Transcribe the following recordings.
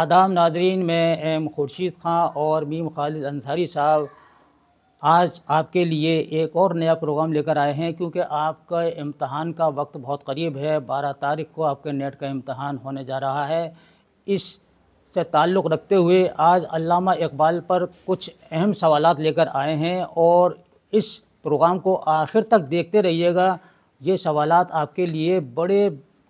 आदाम नादरीन में एम खुर्शीद खां और मीम खालिद अंसारी साहब आज आपके लिए एक और नया प्रोग्राम लेकर आए हैं क्योंकि आपका इम्तहान का वक्त बहुत करीब है बारह तारीख को आपके नेट का इम्तहान होने जा रहा है इस से ताल्लुक़ रखते हुए आज अल्लामा इकबाल पर कुछ अहम सवाल लेकर आए हैं और इस प्रोग्राम को आखिर तक देखते रहिएगा ये सवाल आपके लिए बड़े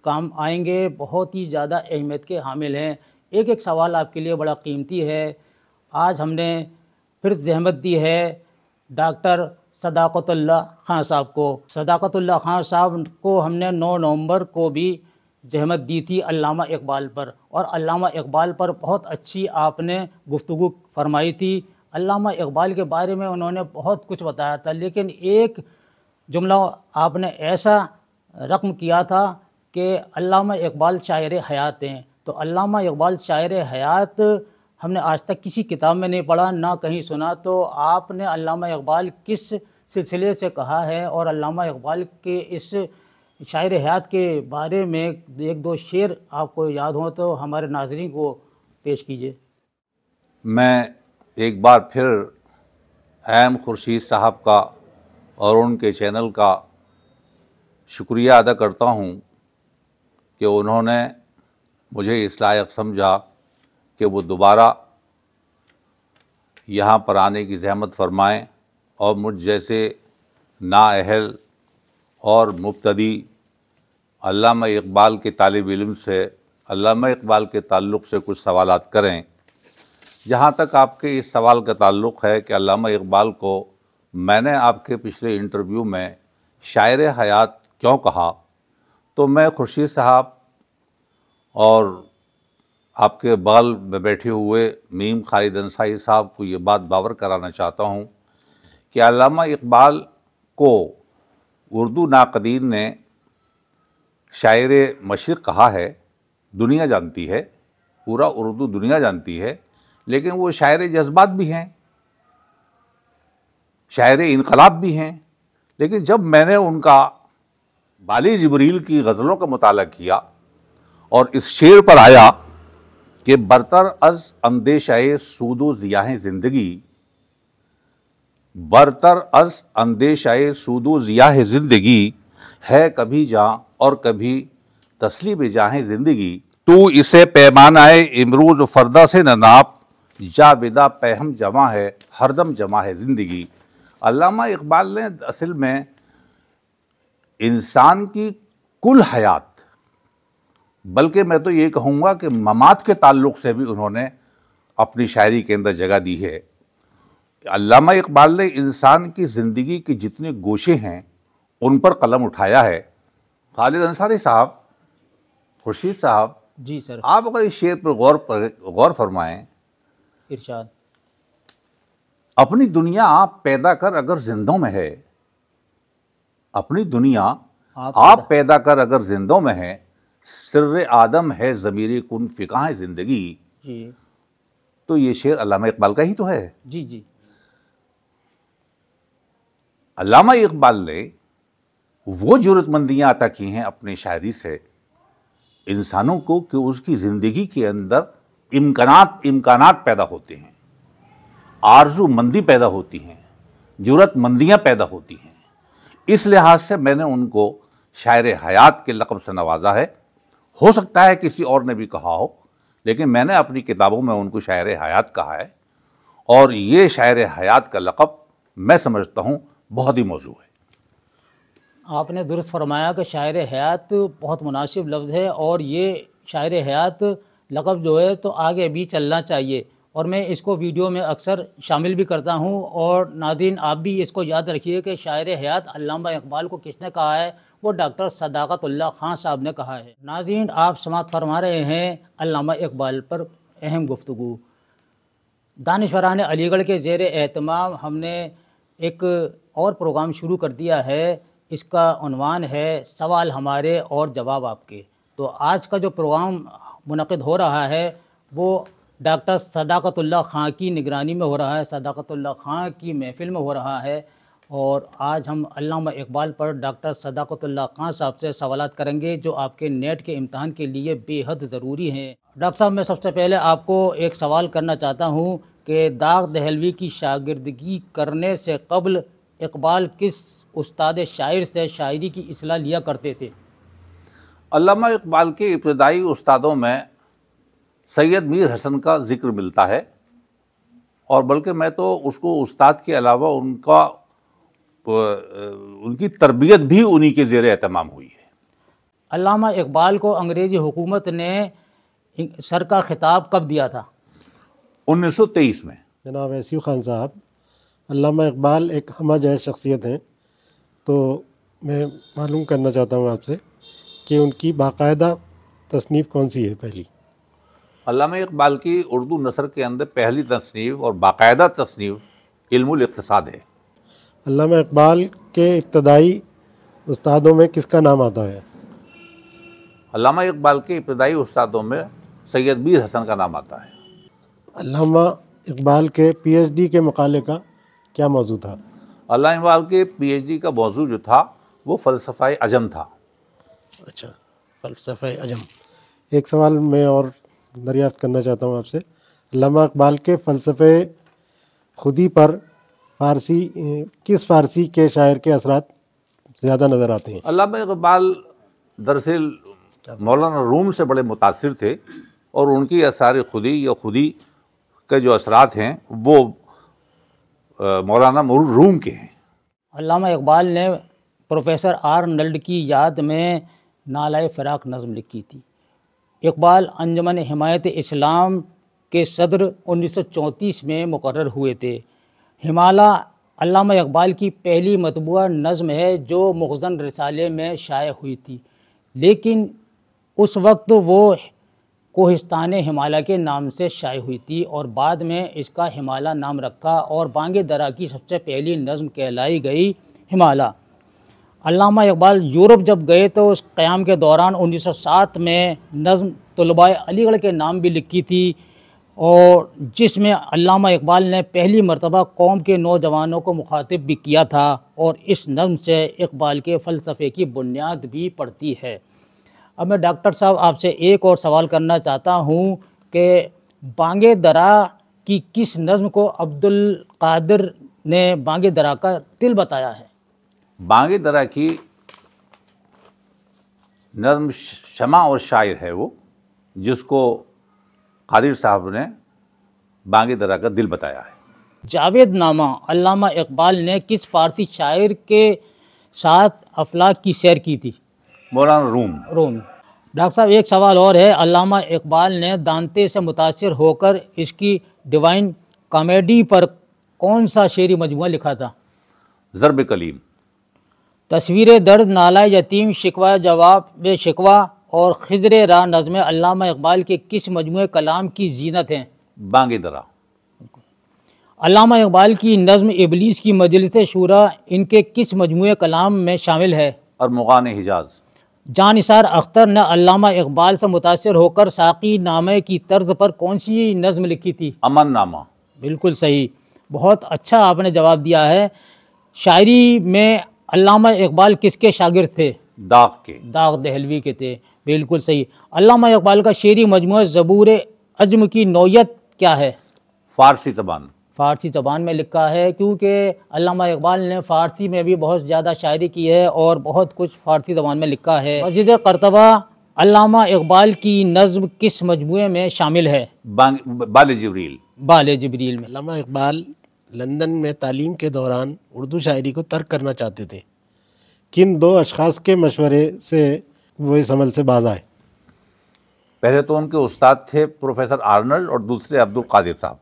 काम आएंगे बहुत ही ज़्यादा अहमियत के हामिल हैं एक एक सवाल आपके लिए बड़ा कीमती है आज हमने फिर जहमत दी है डॉक्टर सदाकतुल्ला खान साहब को सदाकतुल्ला खान साहब को हमने 9 नवंबर को भी जहमत दी थी अल्लामा इकबाल पर और अल्लामा इकबाल पर बहुत अच्छी आपने गुफ्तु फरमाई थी अल्लामा इकबाल के बारे में उन्होंने बहुत कुछ बताया था लेकिन एक जुमला आपने ऐसा रकम किया था कि अल्लामा इकबाल शायर हयात हैं तो इकबाल शायर हयात हमने आज तक किसी किताब में नहीं पढ़ा ना कहीं सुना तो आपने इकबाल किस सिलसिले से कहा है और इकबाल के इस शायर हयात के बारे में एक दो शेर आपको याद हो तो हमारे नाजरन को पेश कीजिए मैं एक बार फिर एम खुर्शीद साहब का और उनके चैनल का शुक्रिया अदा करता हूँ कि उन्होंने मुझे इस लायक समझा कि वो दोबारा यहाँ पर आने की जहमत फरमाएं और मुझ जैसे नाअहल और मुबतदी अल्लामा इकबाल के तालब इलम से अल्लामा इकबाल के ताल्लुक़ से कुछ सवाल करें जहाँ तक आपके इस सवाल का ताल्लुक़ है कि अल्लामा इकबाल को मैंने आपके पिछले इंटरव्यू में शायर हयात क्यों कहा तो मैं खुर्शीद साहब और आपके बाल में बैठे हुए मीम खालिद अंसाई साहब को ये बात बावर कराना चाहता हूँ कि अलामा इकबाल को उर्दू नाकदीन ने शायर मशरक़ कहा है दुनिया जानती है पूरा उर्दू दुनिया जानती है लेकिन वो शायर जज्बात भी हैं शायर इनकलाब भी हैं लेकिन जब मैंने उनका बाली जबरील की गज़लों का मताल किया और इस शेर पर आया कि बरतर अज अंदेशाए सूदो ज़ियाह ज़िंदगी बरतर अज अंदेशाए सूदो ज़ियाह ज़िंदगी है कभी जा और कभी तसली तस्लीब जहाँ ज़िंदगी तू इसे पैमानाए इमरूज फरदा से न नाप जा विदा पहम जमा है हरदम जमा है ज़िंदगी अलामा इकबाल ने असल में इंसान की कुल हयात बल्कि मैं तो ये कहूँगा कि ममात के ताल्लुक से भी उन्होंने अपनी शायरी के अंदर जगह दी है अल्लामा इकबाल ने इंसान की ज़िंदगी के जितने गोशे हैं उन पर कलम उठाया है खालिद अंसारी साहब खुर्शीद साहब जी सर आप अगर इस शेर पर गौर पर गौर फरमाएं इरशाद अपनी दुनिया आप पैदा कर अगर जिंदों में है अपनी दुनिया आप, आप पैदा कर अगर जिंदों में है सिर आदम है जमीरी कन फ़िका है ज़िंदगी तो ये शेर अलामा इकबाल का ही तो है जी जी अलामा इकबाल ने वो ज़रूरतमंदियाँ अता की हैं अपने शायरी से इंसानों को कि उसकी ज़िंदगी के अंदर इम्कान इम्कान पैदा होते हैं आरजू मंदी पैदा होती हैं ज़रूरतमंदियाँ पैदा होती हैं इस लिहाज से मैंने उनको शायर हयात के लकब से नवाजा है हो सकता है किसी और ने भी कहा हो लेकिन मैंने अपनी किताबों में उनको शायर हयात कहा है और ये शायर हयात का लक़ब मैं समझता हूँ बहुत ही मौजू है आपने दुरुस्त फरमाया कि शायर हयात बहुत मुनासिब लफ्ज़ है और ये शायर हयात लक़ब जो है तो आगे भी चलना चाहिए और मैं इसको वीडियो में अक्सर शामिल भी करता हूँ और नादिन आप भी इसको याद रखिए कि शायर हयात अलामा इकबाल को किसने कहा है वो डॉक्टर सदाकतुल्ला खान साहब ने कहा है नादिन आप समात फरमा रहे हैं अलामा इकबाल पर अहम गुफ्तु दानश्वरान अलीगढ़ के जेर एहतमाम हमने एक और प्रोग्राम शुरू कर दिया है इसका अनवान है सवाल हमारे और जवाब आपके तो आज का जो प्रोग्राम मुनद हो रहा है वो डॉक्टर सदाकतुल्ला खां की निगरानी में हो रहा है सदाकतुल्ला खां की महफिल में हो रहा है और आज हम अल्लामा इकबाल पर डॉक्टर सदाकतुल्ला खां साहब से सवाल करेंगे जो आपके नेट के इम्तहान के लिए बेहद ज़रूरी हैं डॉक्टर साहब मैं सबसे पहले आपको एक सवाल करना चाहता हूँ कि दाग दहलवी की शागिर्दगी करने से कबल इकबाल किस उस्ताद शायर से शायरी की असलाह लिया करते थे अल्लामा इकबाल के इब्तदाई उस्तादों में सैयद मीर हसन का जिक्र मिलता है और बल्कि मैं तो उसको उस्ताद के अलावा उनका उनकी तरबियत भी उन्हीं के जेर अहतमाम हुई है अलामा इकबाल को अंग्रेज़ी हुकूमत ने सर का खिताब कब दिया था 1923 में जनाब ऐसी खान साहब अलामा इकबाल एक हम जह शख्सियत हैं तो मैं मालूम करना चाहता हूँ आपसे कि उनकी बाकायदा तसनीफ़ कौन सी है पहली अलामा इकबाल की उर्दू नसर के अंदर पहली तसनीफ़ और बाकायदा तसनीफ़ इल्मतसाद है अलामा इकबाल के इब्तदाई उस्तादों में किसका नाम आता है अलामा इकबाल के इब्तदाई उस्तादों में सैयद बीर हसन का नाम आता है अलामा इकबाल के पीएचडी के मकाले का क्या मौजू था अलामा इकबाल के पीएचडी का मौजू जो था वो फ़लसफ़ा अजम था अच्छा फ़लसफ़ा अजम एक सवाल मैं और दरियाफ्त करना चाहता हूँ आपसे लमा अकबाल के फ़लसफ़े खुदी पर फ़ारसी किस फ़ारसी के शायर के असरात ज़्यादा नज़र आते हैं अलामा इकबाल दरअसल मौलाना रूम से बड़े मुतासर थे और उनकी असार खुदी या खुदी के जो असरात हैं वो मौलाना रूम के हैं इकबाल ने प्रोफेसर आर नल्ड की याद में नालाय फ़राक नज़म लिखी थी इकबाल अंजमन हमायत इस्लाम के सदर 1934 में मुकर हुए थे हिमाला अलामा इकबाल की पहली मतबूा नज़म है जो मुखजन रसाले में शाये हुई थी लेकिन उस वक्त वो कोहिस्तान हिमालय के नाम से शाये हुई थी और बाद में इसका हिमालय नाम रखा और बांगे दरा की सबसे पहली नज़म कहलाई गई हिमालय अलामा इकबाल यूरोप जब गए तो उस क़्याम के दौरान 1907 में नज़म तलबा अलीगढ़ के नाम भी लिखी थी और जिसमें अलामा इकबाल ने पहली मरतबा कौम के नौजवानों को मुखातिब भी किया था और इस नज़म से इकबाल के फ़लसफ़े की बुनियाद भी पड़ती है अब मैं डॉक्टर साहब आपसे एक और सवाल करना चाहता हूँ कि बांगे दरा की किस नज़म को अब्दुल कादिर ने बांगे दरा का दिल बताया है बागी दरा की नर्म शमा और शायर है वो जिसको कादिर साहब ने बांगे दरा का दिल बताया है जावेद नामा इकबाल ने किस फ़ारसी शायर के साथ अफलाक की सैर की थी मौलाना रूम रूम डॉक्टर साहब एक सवाल और है अलामा इकबाल ने दानते से मुतासर होकर इसकी डिवाइन कॉमेडी पर कौन सा शेरी मजमू लिखा था ज़रब कलीम तस्वीर दर्द नाला यतीम शिकवा जवाब शिकवा और खजर रा नज़म अल्लामा इकबाल के किस मजमु कलाम की जीनत हैं बांगे दरा इकबाल की नज़म इबलीस की मजलिस शुरा इनके किस मजमू कलाम में शामिल है और मुगान हिजाज जानसार अख्तर ने इकबाल से मुतासर होकर साकी नामे की तर्ज पर कौन सी नज़म लिखी थी अमन नामा बिल्कुल सही बहुत अच्छा आपने जवाब दिया है शायरी में अलामा इकबाल किसके शागिर्द थे दाग के दाग दहलवी के थे बिल्कुल सही अलामा इकबाल का शेरी मजमू ज़बूर अजम की नौीयत क्या है फ़ारसी ज़बान फ़ारसी ज़बान में लिखा है क्योंकि अलामा इकबाल ने फ़ारसी में भी बहुत ज़्यादा शायरी की है और बहुत कुछ फ़ारसी ज़बान में लिखा है मस्जिद करतबा अलामा इकबाल की नज़म किस मजमू में शामिल है बाल जबरील बाल जबरील में अलामा इकबाल लंदन में तालीम के दौरान उर्दू शायरी को तर्क करना चाहते थे किन दो अशास के मशवरे से वो इस अमल से बाज आए पहले तो उनके उस्ताद थे प्रोफेसर आर्नल्ड और दूसरे अब्दुल कादिर साहब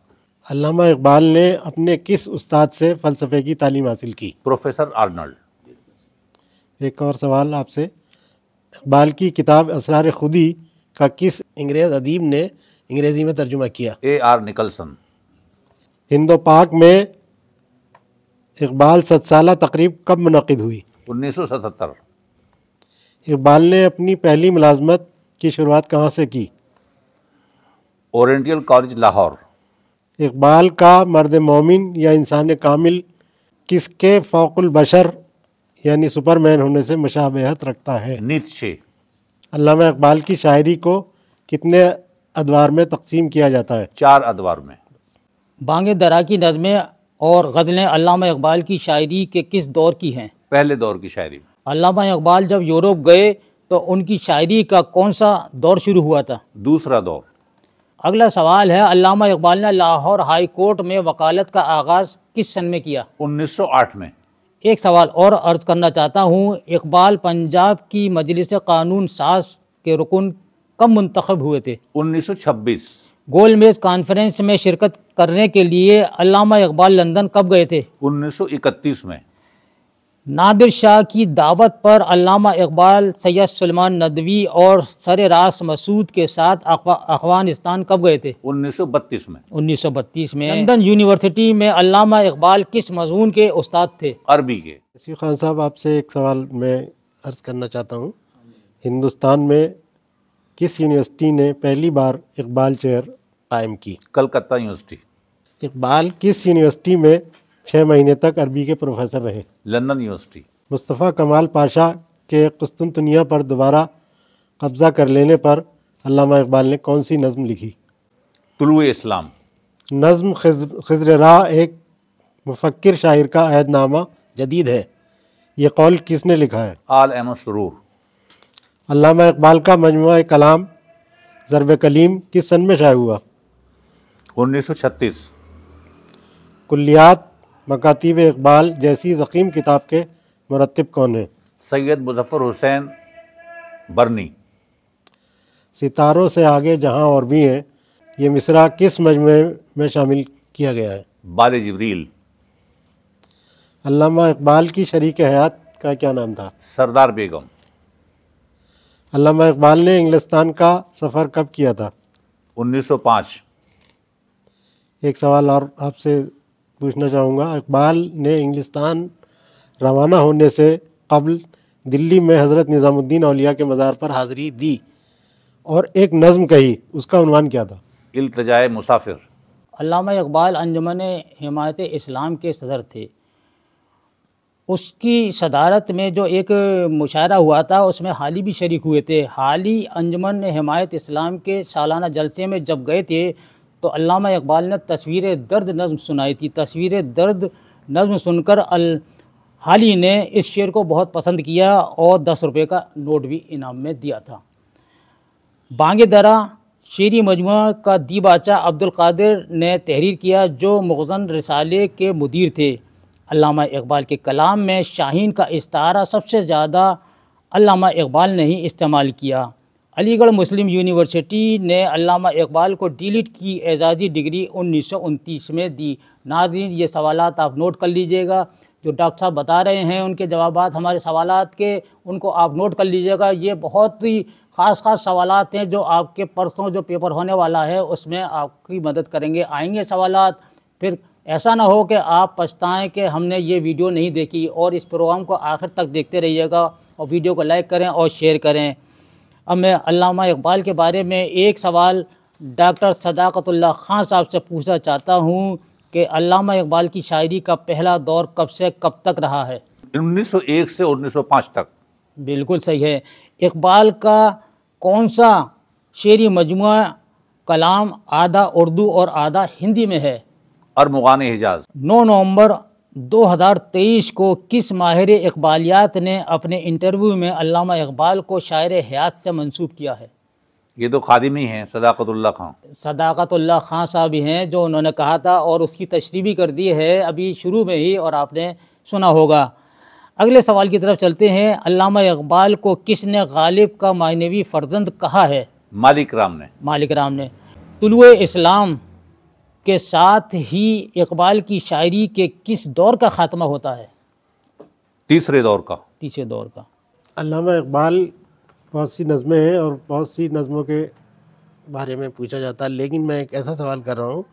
अलामा इकबाल ने अपने किस उस्ताद से फ़लसफ़े की तालीम हासिल की प्रोफेसर आर्नल्ड एक और सवाल आपसे इकबाल की किताब असरार खुदी का किस अंग्रेज़ अदीब ने अंग्रेज़ी में तर्जुमा किया ए आर निकलसन हिंदो पाक में इकबाल सदसाला तकरीब कब मनद हुई उन्नीस सौ सतहत्तर इकबाल ने अपनी पहली मुलाजमत की शुरुआत कहाँ से की ओरेंटल कॉलेज लाहौर इकबाल का मर्द मोमिन या इंसान कामिल किसके फ़ौकुल बशर यानी सुपरमैन होने से मशाबहत रखता है नीचे अलामा इकबाल की शायरी को कितने अदवार में तकसीम किया जाता है चार अदवार में बांग दरा की नज़में और गज़लें अलामा इकबाल की शायरी के किस दौर की हैं पहले दौर की शायरी अलामा इकबाल जब यूरोप गए तो उनकी शायरी का कौन सा दौर शुरू हुआ था दूसरा दौर अगला सवाल है अलामा इकबाल ने लाहौर हाई कोर्ट में वकालत का आगाज़ किस सन में किया 1908 में एक सवाल और अर्ज़ करना चाहता हूँ इकबाल पंजाब की मजलिस कानून सास के रुकन कब मंतखब हुए थे उन्नीस गोल मेज़ कॉन्फ्रेंस में शिरकत करने के लिए अलामा इकबाल लंदन कब गए थे 1931 में नादिर शाह की दावत पर अलामा इकबाल सैयद सलमान नदवी और सर रास मसूद के साथ अफगानिस्तान कब गए थे 1932 में 1932 में लंदन यूनिवर्सिटी में अलामा इकबाल किस मजमून के उस्ताद थे अरबी के खान साहब आपसे एक सवाल मैं अर्ज़ करना चाहता हूँ हिंदुस्तान में किस यूनिवर्सिटी ने पहली बार इकबाल चेयर कायम की कलकत्ता यूनिवर्सिटी इकबाल किस यूनिवर्सिटी में छः महीने तक अरबी के प्रोफेसर रहे लंदन यूनिवर्सिटी मुस्तफ़ा कमाल पाशा के कुस्तुनतनिया पर दोबारा कब्ज़ा कर लेने पर अलामा इकबाल ने कौन सी नज़म लिखी तुलु इस्लाम नज़म खजर राह एक मुफक्र शायर का अहदनामा जदीद है ये कौल किसने लिखा है आल अहमद शरूर अलामा इकबाल का मजमु कलाम ज़रब कलीम किस सन में शाये हुआ 1936 कुलियात मकातीब इकबाल जैसी ज़ख़ीम किताब के मरतब कौन है सैयद मुजफ़र हुसैन बर्नी सितारों से आगे जहां और भी हैं ये मिसरा किस मजमु में शामिल किया गया है बाल जबरील अलामा इकबाल की शरीक हयात का क्या नाम था सरदार बेगम अल्लामा इकबाल ने इंग्लिस्तान का सफ़र कब किया था 1905 एक सवाल और आपसे पूछना चाहूँगा इकबाल ने इंग्लिस्तान रवाना होने से कबल दिल्ली में हज़रत निज़ामुद्दीन अलिया के मज़ार पर हाज़री दी और एक नज़म कही उसका उनवान क्या था अल्तजाए मुसाफिर अलामा इकबाल अंजुमन हिमायत इस्लाम के सदर थे उसकी सदारत में जो एक मुशायरा हुआ था उसमें हाली भी शरीक हुए थे हाली अंजमन हमायत इस्लाम के सालाना जलसे में जब गए थे तो अल्लामा इकबाल ने तस्वीर दर्द नज़म सुनाई थी तस्वीर दर्द नज़म सुनकर अल हाली ने इस शेर को बहुत पसंद किया और दस रुपये का नोट भी इनाम में दिया था बांगे दरा शेरी मजमू का दीबाचा अब्दुल कादिर ने तहरीर किया जो मुगजन रसाले के मुदीर थे अलामा इकबाल के कलाम में शाहीन का इस्तारा सबसे ज़्यादा अलामा इकबाल ने ही इस्तेमाल किया अलीगढ़ मुस्लिम यूनिवर्सिटी ने अलामा इकबाल को डिलीट की एजाज़ी डिग्री उन्नीस में दी नाजरीन ये सवाल आप नोट कर लीजिएगा जो डॉक्टर साहब बता रहे हैं उनके जवाब हमारे सवाल के उनको आप नोट कर लीजिएगा ये बहुत ही ख़ास ख़ास सवाल हैं जो आपके परसों जो पेपर होने वाला है उसमें आपकी मदद करेंगे आएंगे सवाल फिर ऐसा ना हो कि आप पछताएं कि हमने ये वीडियो नहीं देखी और इस प्रोग्राम को आखिर तक देखते रहिएगा और वीडियो को लाइक करें और शेयर करें अब मैं अलामा इकबाल के बारे में एक सवाल डॉक्टर सदाकतुल्ला ख़ान साहब से पूछना चाहता हूँ कि अलामा इकबाल की शायरी का पहला दौर कब से कब तक रहा है 1901 से 1905 तक बिल्कुल सही है इकबाल का कौन सा शेरी मजमू कलाम आधा उर्दू और आधा हिंदी में है और मुगान हिजाज 9 नवंबर 2023 को किस माहिर इकबालियात ने अपने इंटरव्यू में अलामा इकबाल को शायर हयात से मंसूब किया है ये तो खादिम ही हैं सदाकतुल्ला खान सदाकतुल्ला खान साहब हैं जो उन्होंने कहा था और उसकी तशरी भी कर दी है अभी शुरू में ही और आपने सुना होगा अगले सवाल की तरफ चलते हैं अलामा इकबाल को किसने गालिब का मानवी फर्जंद कहा है मालिक राम ने मालिक राम ने तुलु इस्लाम के साथ ही इकबाल की शायरी के किस दौर का खात्मा होता है तीसरे दौर का तीसरे दौर का अलामा इकबाल बहुत सी नज़में हैं और बहुत सी नज़मों के बारे में पूछा जाता है लेकिन मैं एक ऐसा सवाल कर रहा हूँ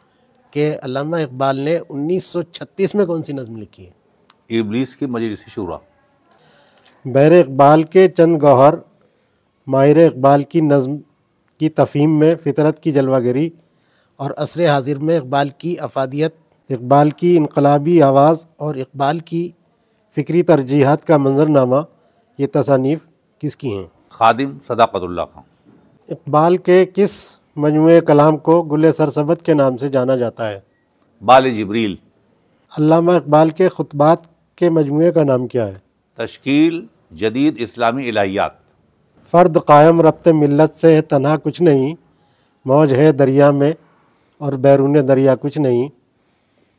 कि अलामा इकबाल ने 1936 में कौन सी नज़म लिखी है इबलीस की मजलिस शुरा बैर इकबाल के चंद गौहर माहिर इकबाल की नज़म की तफ़ीम में फितरत की जलवागरी और असर हाजिर में इकबाल की अफादियत इकबाल की इनकलाबी आवाज़ और इकबाल की फ़िक्री तरजीहत का मंजरनामा ये तसानीफ किसकी हैं खादिम सदाकतुल्ला खान इकबाल के किस मजमू कलाम को गुल सरसबत के नाम से जाना जाता है बाल जबरील अलामा इकबाल के ख़ुतबात के मजमू का नाम क्या है तश्कील जदीद इस्लामी इलाहियात फ़र्द कायम रबत मिलत से तनहा कुछ नहीं मौज है दरिया में और बैरून दरिया कुछ नहीं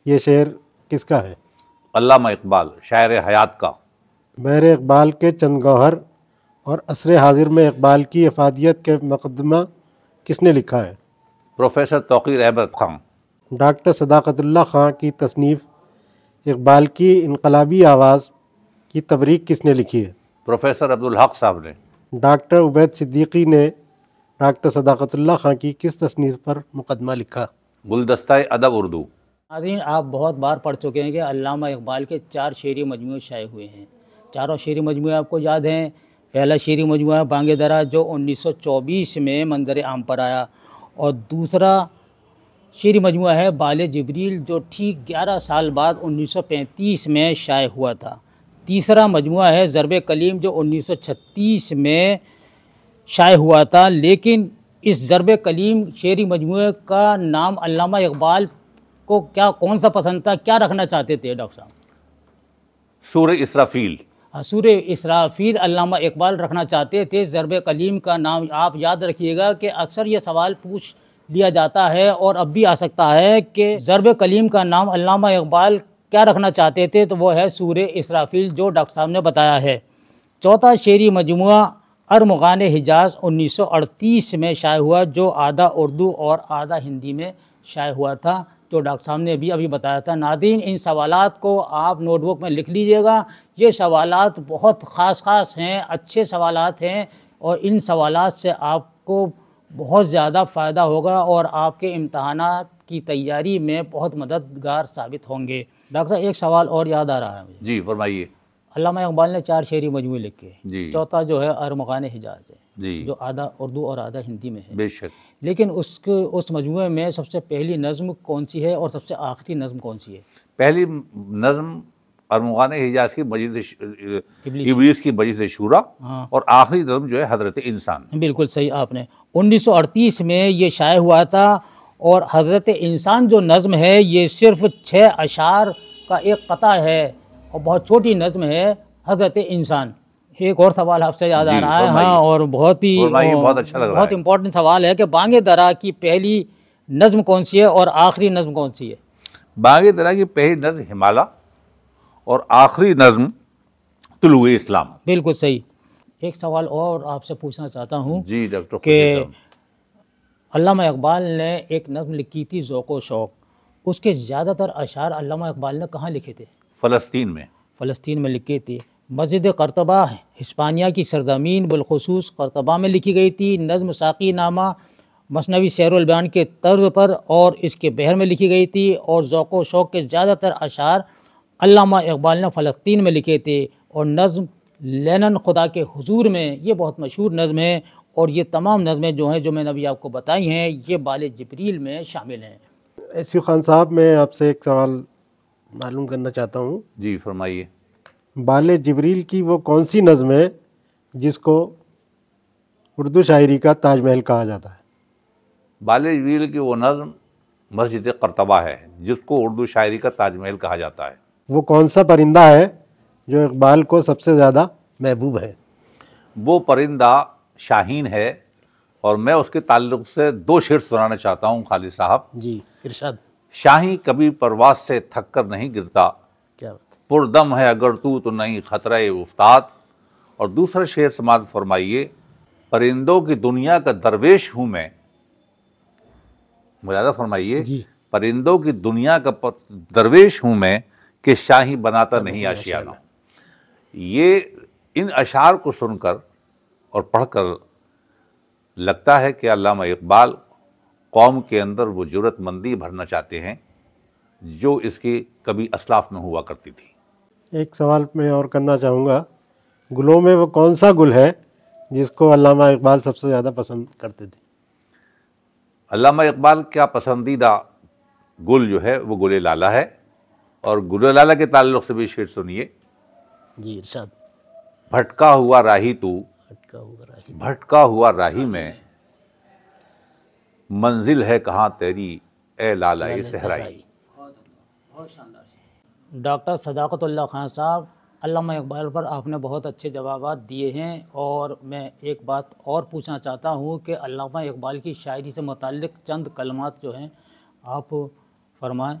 ये शेर किसका है अल्लामा इकबाल शायर हयात का बैर इकबाल के चंद गौहर और असर हाजिर में इकबाल की अफादियत के मुकदमा किसने लिखा है प्रोफेसर तोकीर अहमद खान डॉक्टर सदाकतुल्ला खां की तसनीफ़ इकबाल की इनकलाबी आवाज़ की तबरीक किसने लिखी है प्रोफेसर अब्दुल हक साहब ने डॉक्टर उबैद सिद्दीकी ने डॉक्टर सदाकतुल्ला खां की किस तस्नीर पर मुकदमा लिखा गुलदस्ता अदब उर्दू नाजीन आप बहुत बार पढ़ चुके हैं कि अलामा इकबाल के चार शेरी मजमू शाये हुए हैं चारों शेरी मजमू आपको याद हैं पहला शेरी मजमू है बांगे दरा जो 1924 में मंजर आम पर आया और दूसरा शेरी मजमू है बाल जबरील जो ठीक 11 साल बाद 1935 में शाये हुआ था तीसरा मजमू है ज़रब कलीम जो 1936 में शाये हुआ था लेकिन इस ज़रब कलीम शेरी मजमू का नाम अलामा इकबाल को क्या कौन सा पसंद था क्या रखना चाहते थे डॉक्टर साहब सूर इसराफील हाँ, सूर इसराफील अलामा इकबाल रखना चाहते थे ज़रब कलीम का नाम आप याद रखिएगा कि अक्सर ये सवाल पूछ लिया जाता है और अब भी आ सकता है कि ज़रब कलीम का नाम अलामा इकबाल क्या रखना चाहते थे तो वो है सूर इसराफील जो डॉक्टर साहब ने बताया है चौथा शेरी मजमू अरमगान हिजाज 1938 में शाये हुआ जो आधा उर्दू और आधा हिंदी में शाये हुआ था जो तो डॉक्टर साहब ने अभी अभी बताया था नादिन इन सवालात को आप नोटबुक में लिख लीजिएगा ये सवालात बहुत ख़ास ख़ास हैं अच्छे सवालात हैं और इन सवालात से आपको बहुत ज़्यादा फ़ायदा होगा और आपके इम्तहान की तैयारी में बहुत मददगार साबित होंगे डॉक्टर साहब एक सवाल और याद आ रहा है मुझे जी फरमाइए अलामा इकबाल ने चार शेरी मजमू लिखे चौथा जो है अरमगान हिजाज है जो आधा उर्दू और आधा हिंदी में है बेशक लेकिन उसके उस मजमू में सबसे पहली नज़म कौन सी है और सबसे आखिरी नज़म कौन सी है पहली नज़म अरमान हिजाज की मजिद इबलीस की मजिद शूरा हाँ। और आखिरी नज़म जो है हजरत इंसान बिल्कुल सही आपने 1938 में ये शाये हुआ था और हजरत इंसान जो नज़म है ये सिर्फ छः अशार का एक कता है और बहुत छोटी नज्म है हजरत इंसान एक और सवाल आपसे याद आ रहा है हाँ और बहुत ही बहुत अच्छा लग रहा बहुत इम्पोर्टेंट सवाल है कि बांग दरा की पहली नज्म कौन सी है और आखिरी नज्म कौन सी है बांग दरा की पहली नज्म हिमालय और आखिरी नज्म तुलु इस्लाम बिल्कुल सही एक सवाल और आपसे पूछना चाहता हूँ जी डॉक्टर के अलामा इकबाल ने एक नज्म लिखी थी ओक़ शौक़ उसके ज़्यादातर अशार अलामा इकबाल ने कहाँ लिखे थे फ़लस्तीन में फ़लस्तीन में लिखे थे मस्जिद करतबा हिस्पानिया की सरजमीन बिलखसूस करतबा में लिखी गई थी नज़म साकी नामा मसनवी सैरबयान के तर्ज पर और इसके बहर में लिखी गई थी और ओक़ शौक़ के ज़्यादातर अशार अलामा इकबाल ने फ़लस्तीन में लिखे थे और नज़म लेनन खुदा के हजूर में ये बहुत मशहूर नज़म है और ये तमाम नज़में जो हैं जो मैंने अभी आपको बताई हैं ये बाल जबरील में शामिल हैं यू खान साहब मैं आपसे एक सवाल मालूम करना चाहता हूँ जी फरमाइए बाल जबरील की वो कौन सी नज़म है जिसको उर्दू शायरी का ताजमहल कहा जाता है बाल जबरील की वो नज़म मस्जिद करतबा है जिसको उर्दू शायरी का ताजमहल कहा जाता है वो कौन सा परिंदा है जो इकबाल को सबसे ज़्यादा महबूब है वो परिंदा शाहीन है और मैं उसके ताल्लुक से दो शेर सुनाना चाहता हूँ खालिद साहब जी इरशाद शाही कभी प्रवास से थक कर नहीं गिरता क्या पुरदम है अगर तू तो नहीं खतरा उफ्ताद और दूसरा शेर समाज फरमाइए परिंदों की दुनिया का दरवेश हूँ मैं मुलादा फरमाइए परिंदों की दुनिया का दरवेश हूँ मैं कि शाही बनाता नहीं आशियाना ये इन अशार को सुनकर और पढ़कर लगता है कि अलामा इकबाल कौम के अंदर वो ज़रूरतमंदी भरना चाहते हैं जो इसके कभी असलाफ में हुआ करती थी एक सवाल मैं और करना चाहूँगा गुलों में वो कौन सा गुल है जिसको अलामा इकबाल सबसे ज़्यादा पसंद करते थे अलामा इकबाल का पसंदीदा गुल जो है वो गुल लाला है और गुल लाला के ताल्लुक से भी शेर सुनिए जी इरशाद भटका हुआ राही तू भटका हुआ राही भटका हुआ राही में मंजिल है कहाँ तेरी ए ये सहराई डॉक्टर सदाकतुल्ला खान साहब अल्लामा इकबाल पर आपने बहुत अच्छे जवाब दिए हैं और मैं एक बात और पूछना चाहता हूँ कि अल्लामा इकबाल की शायरी से मतलब चंद कलमात जो हैं आप फरमाएँ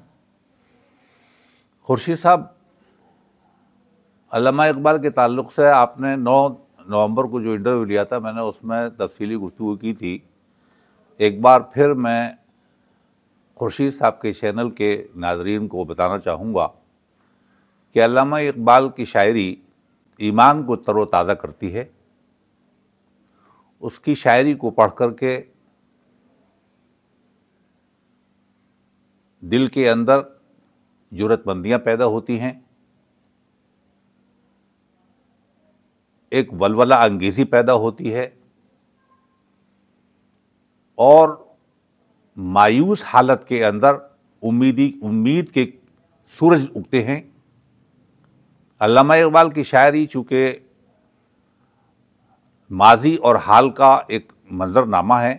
खुर्शीद साहब अल्लामा इकबाल के ताल्लुक से आपने 9 नवंबर को जो इंटरव्यू लिया था मैंने उसमें तफसीली गुफ्तु की थी एक बार फिर मैं खुर्शीद साहब के चैनल के नाजरीन को बताना चाहूँगा कि इकबाल की शायरी ईमान को तरोताज़ा करती है उसकी शायरी को पढ़ कर के दिल के अंदर जरूरतमंदियाँ पैदा होती हैं एक वलवला अंगेज़ी पैदा होती है और मायूस हालत के अंदर उम्मीदी उम्मीद के सूरज उगते हैं अलामा इकबाल की शायरी चूँकि माजी और हाल का एक मंजरनामा है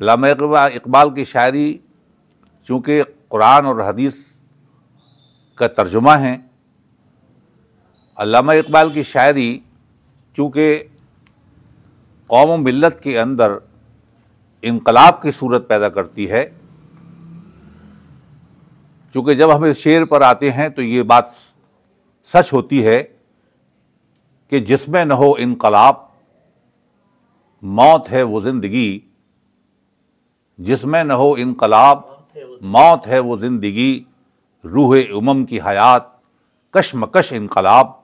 अलामा इकबाल की शायरी चूँकि कुरान और हदीस का तर्जुमा है अलामा इकबाल की शायरी चूँकि कौम मिलत के अंदर इनकलाब की सूरत पैदा करती है क्योंकि जब हम इस शेर पर आते हैं तो ये बात सच होती है कि जिसमें न हो इनकलाब मौत है वो ज़िंदगी जिसमें न हो इनकलाब मौत है वो ज़िंदगी रूह उमम की हयात कशमकश इनकलाब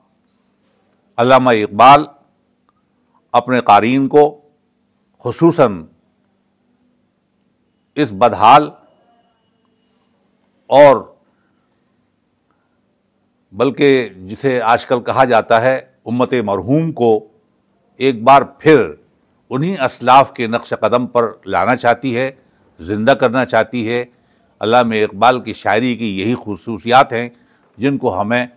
अलामा इकबाल अपने कारीन को खसूसन इस बदहाल और बल्कि जिसे आजकल कहा जाता है उम्मत मरहूम को एक बार फिर उन्हीं असलाफ के नक्श कदम पर लाना चाहती है ज़िंदा करना चाहती है अलाम इकबाल की शायरी की यही खसूसियात हैं जिनको हमें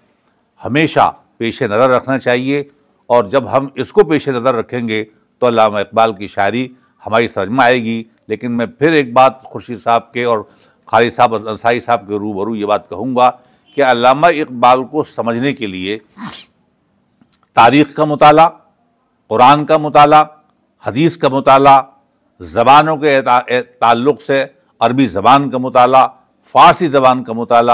हमेशा पेश नज़र रखना चाहिए और जब हम इसको पेश नज़र रखेंगे तो अलामा इकबाल की शायरी हमारी समझ में आएगी लेकिन मैं फिर एक बात खुर्शीद साहब के और खाली साहब अंसारी साहब के रूबरू ये बात कहूँगा कि अलामा इकबाल को समझने के लिए तारीख़ का मताल कुरान का मताल हदीस का मताल ज़बानों के ताल्लुक़ से अरबी ज़बान का मताल फ़ारसी ज़बान का मताल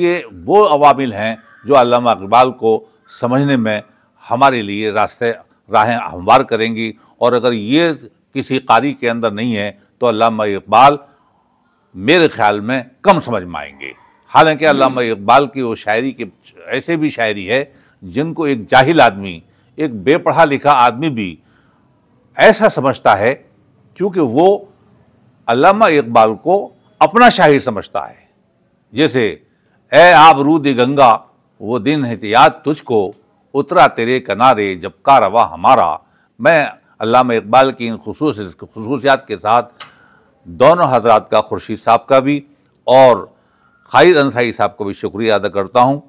ये वो अवामिल हैं जो अलामा इकबाल को समझने में हमारे लिए रास्ते राहें हमवार करेंगी और अगर ये किसी कारी के अंदर नहीं है तो अलामा इकबाल मेरे ख्याल में कम समझ में आएंगे हालांकि हम्म। अलामा इकबाल की वो शायरी के ऐसे भी शायरी है जिनको एक जाहिल आदमी एक बेपढ़ा लिखा आदमी भी ऐसा समझता है क्योंकि वो अलामा इकबाल को अपना शायर समझता है जैसे ए आब दी गंगा वो दिन है याद तुझको उतरा तेरे कनारे जब का रवा हमारा मैं अलामा इकबाल की इन खसूस खसूसियात के साथ दोनों हजरात का खुर्शीद साहब का भी और खालिद अंसारी साहब का भी शुक्रिया अदा करता हूँ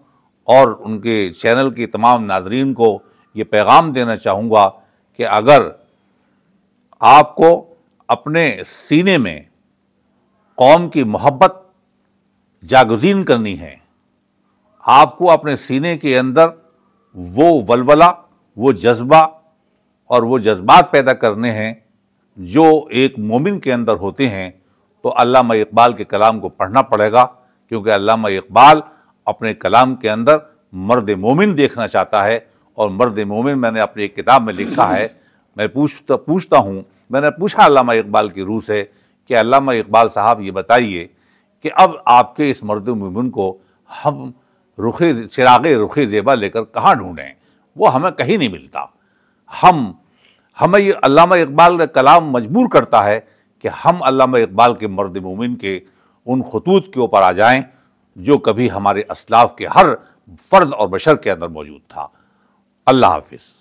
और उनके चैनल के तमाम नाजरीन को ये पैगाम देना चाहूँगा कि अगर आपको अपने सीने में कौम की मोहब्बत जागजीन करनी है आपको अपने सीने के अंदर वो वलवला वो जज्बा और वो जज्बात पैदा करने हैं जो एक मोमिन के अंदर होते हैं तो अल्लामा इकबाल के कलाम को पढ़ना पड़ेगा क्योंकि अल्लामा इकबाल अपने कलाम के अंदर मर्द मोमिन देखना चाहता है और मर्द मोमिन मैंने अपनी एक किताब में लिखा है मैं पूछता पूछता हूँ मैंने पूछा अल्लामा इकबाल की रूह से कि अल्लामा इकबाल साहब ये बताइए कि अब आपके इस मर्द मोमिन को हम रुखे चिराग रुखे जेबा लेकर कहाँ ढूँढें वो हमें कहीं नहीं मिलता हम हमें अलामा इकबाल का कलाम मजबूर करता है कि हम अलामा इकबाल के मर्द मोमिन के उन खतूत के ऊपर आ जाएं जो कभी हमारे असलाफ के हर फ़र्द और बशर के अंदर मौजूद था अल्लाह हाफिज़